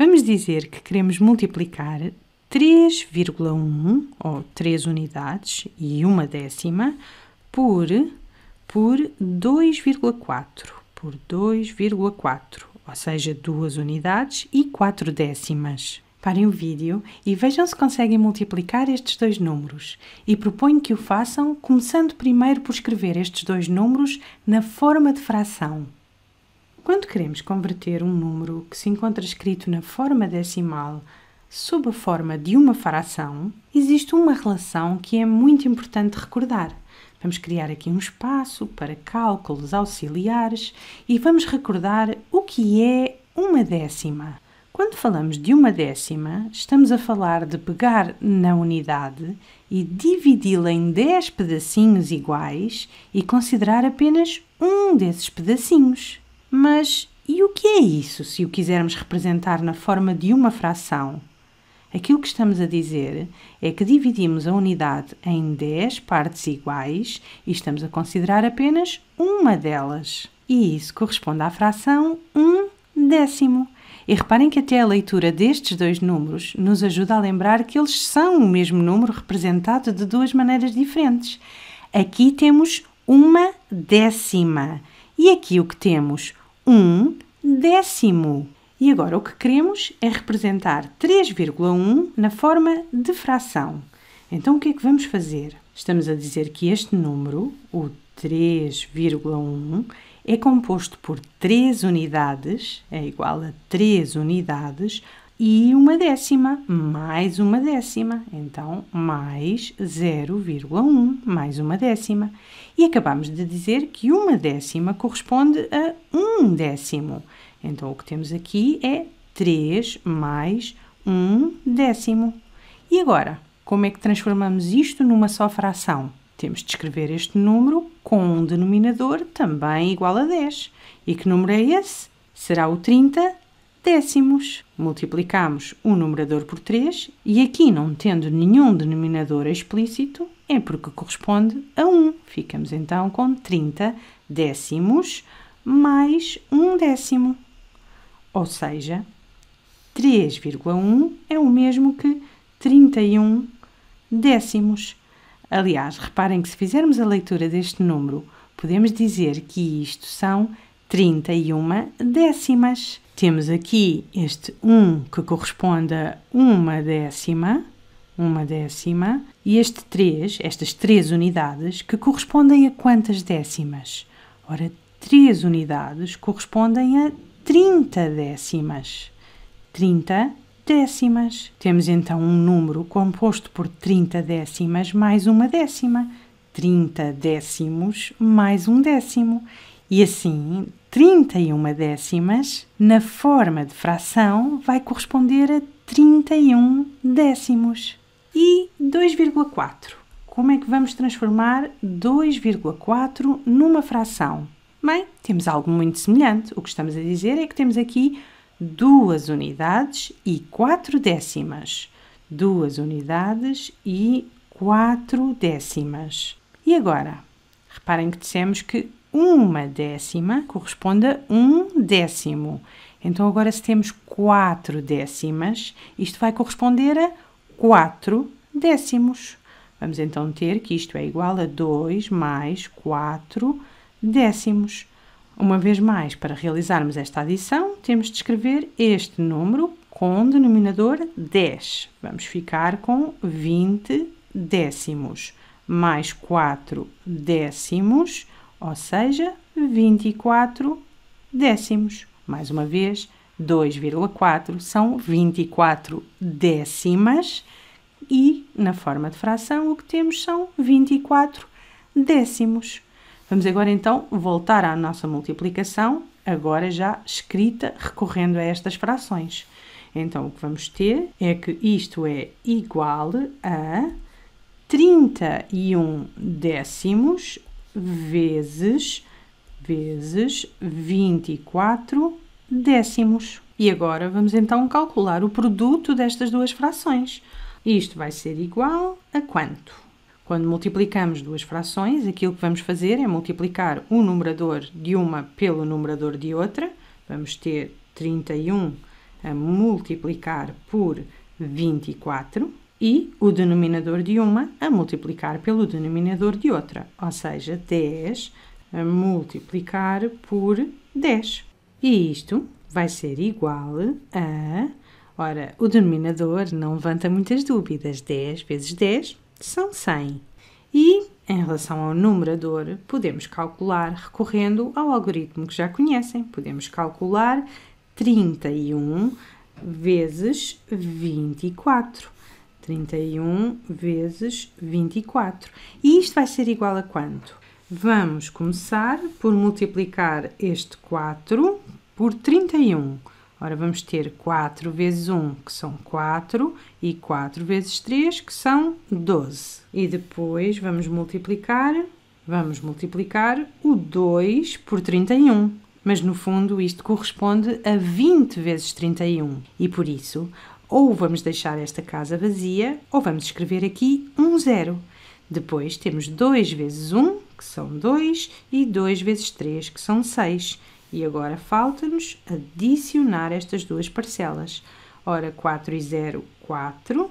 Vamos dizer que queremos multiplicar 3,1 ou 3 unidades e uma décima por por 2,4 por 2,4, ou seja, duas unidades e 4 décimas. Parem o vídeo e vejam se conseguem multiplicar estes dois números e proponho que o façam começando primeiro por escrever estes dois números na forma de fração. Quando queremos converter um número que se encontra escrito na forma decimal sob a forma de uma fração, existe uma relação que é muito importante recordar. Vamos criar aqui um espaço para cálculos auxiliares e vamos recordar o que é uma décima. Quando falamos de uma décima, estamos a falar de pegar na unidade e dividi-la em 10 pedacinhos iguais e considerar apenas um desses pedacinhos. Mas e o que é isso se o quisermos representar na forma de uma fração? Aquilo que estamos a dizer é que dividimos a unidade em 10 partes iguais e estamos a considerar apenas uma delas. E isso corresponde à fração 1 décimo. E reparem que até a leitura destes dois números nos ajuda a lembrar que eles são o mesmo número representado de duas maneiras diferentes. Aqui temos uma décima e aqui o que temos? Um décimo. E agora o que queremos é representar 3,1 na forma de fração. Então o que é que vamos fazer? Estamos a dizer que este número, o 3,1, é composto por 3 unidades, é igual a 3 unidades e uma décima, mais uma décima. Então, mais 0,1, mais uma décima. E acabamos de dizer que uma décima corresponde a um décimo. Então, o que temos aqui é 3 mais um décimo. E agora, como é que transformamos isto numa só fração? Temos de escrever este número com um denominador também igual a 10. E que número é esse? Será o 30 décimos. Multiplicamos o numerador por 3 e aqui, não tendo nenhum denominador explícito, é porque corresponde a 1. Ficamos então com 30 décimos mais 1 décimo. Ou seja, 3,1 é o mesmo que 31 décimos. Aliás, reparem que se fizermos a leitura deste número, podemos dizer que isto são 31 décimas. Temos aqui este 1 que corresponde a uma décima, uma décima, e este 3, estas 3 unidades, que correspondem a quantas décimas? Ora, 3 unidades correspondem a 30 décimas. 30 décimas. Temos então um número composto por 30 décimas mais uma décima. 30 décimos mais um décimo. E assim 31 décimas, na forma de fração, vai corresponder a 31 décimos. E 2,4? Como é que vamos transformar 2,4 numa fração? Bem, temos algo muito semelhante. O que estamos a dizer é que temos aqui duas unidades e quatro décimas. Duas unidades e quatro décimas. E agora? Reparem que dissemos que uma décima corresponde a um décimo. Então, agora, se temos quatro décimas, isto vai corresponder a quatro décimos. Vamos então ter que isto é igual a 2 mais 4 décimos. Uma vez mais, para realizarmos esta adição, temos de escrever este número com denominador 10. Vamos ficar com 20 décimos mais 4 décimos ou seja, 24 décimos. Mais uma vez, 2,4 são 24 décimas e, na forma de fração, o que temos são 24 décimos. Vamos agora então voltar à nossa multiplicação, agora já escrita, recorrendo a estas frações. Então, o que vamos ter é que isto é igual a 31 décimos vezes, vezes 24 décimos. E agora vamos então calcular o produto destas duas frações. Isto vai ser igual a quanto? Quando multiplicamos duas frações, aquilo que vamos fazer é multiplicar o numerador de uma pelo numerador de outra. Vamos ter 31 a multiplicar por 24 e o denominador de uma a multiplicar pelo denominador de outra, ou seja, 10 a multiplicar por 10. E isto vai ser igual a. Ora, o denominador não levanta muitas dúvidas. 10 vezes 10 são 100. E, em relação ao numerador, podemos calcular recorrendo ao algoritmo que já conhecem. Podemos calcular 31 vezes 24. 31 vezes 24. E isto vai ser igual a quanto? Vamos começar por multiplicar este 4 por 31. Ora, vamos ter 4 vezes 1, que são 4, e 4 vezes 3, que são 12. E depois vamos multiplicar, vamos multiplicar o 2 por 31. Mas no fundo isto corresponde a 20 vezes 31. E por isso, ou vamos deixar esta casa vazia, ou vamos escrever aqui um zero. Depois temos 2 vezes 1, que são 2, e 2 vezes 3, que são 6. E agora falta-nos adicionar estas duas parcelas. Ora, 4 e 0, 4.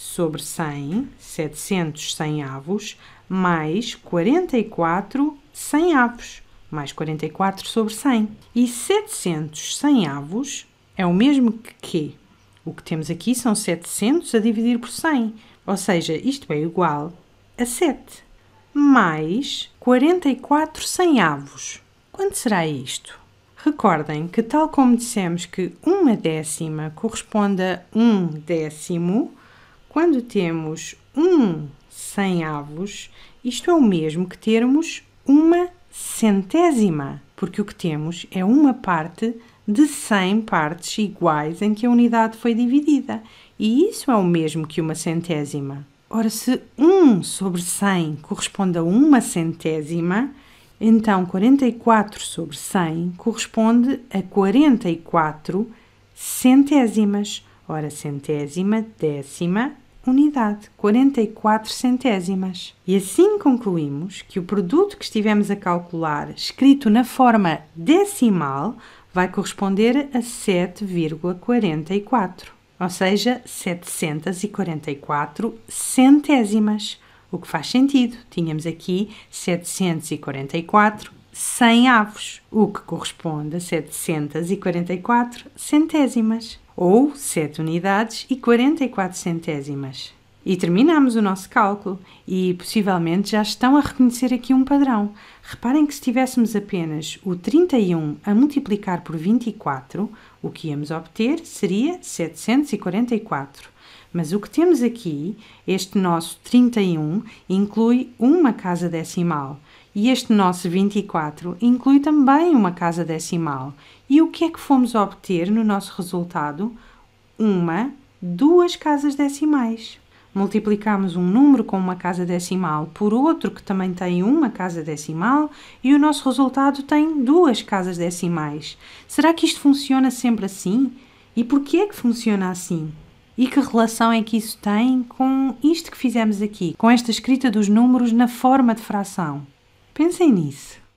sobre 100, 700 100 avos, mais 44 100 avos, mais 44 sobre 100. E 700 100 avos é o mesmo que quê? O que temos aqui são 700 a dividir por 100, ou seja, isto é igual a 7, mais 44 100 avos. Quanto será isto? Recordem que, tal como dissemos que uma décima corresponde a um décimo, quando temos um sem avos, isto é o mesmo que termos uma centésima, porque o que temos é uma parte de 100 partes iguais em que a unidade foi dividida, e isso é o mesmo que uma centésima. Ora, se 1 sobre 100 corresponde a uma centésima, então 44 sobre 100 corresponde a 44 centésimas. Ora, centésima, décima, unidade, 44 centésimas. E assim concluímos que o produto que estivemos a calcular, escrito na forma decimal, vai corresponder a 7,44, ou seja, 744 centésimas. O que faz sentido, tínhamos aqui 744 100 avos, o que corresponde a 744 centésimas ou 7 unidades e 44 centésimas. E terminamos o nosso cálculo e possivelmente já estão a reconhecer aqui um padrão. Reparem que se tivéssemos apenas o 31 a multiplicar por 24, o que íamos obter seria 744. Mas o que temos aqui, este nosso 31, inclui uma casa decimal. E este nosso 24 inclui também uma casa decimal. E o que é que fomos obter no nosso resultado? Uma, duas casas decimais. Multiplicamos um número com uma casa decimal por outro que também tem uma casa decimal e o nosso resultado tem duas casas decimais. Será que isto funciona sempre assim? E por que é que funciona assim? e que relação é que isso tem com isto que fizemos aqui, com esta escrita dos números na forma de fração. Pensem nisso.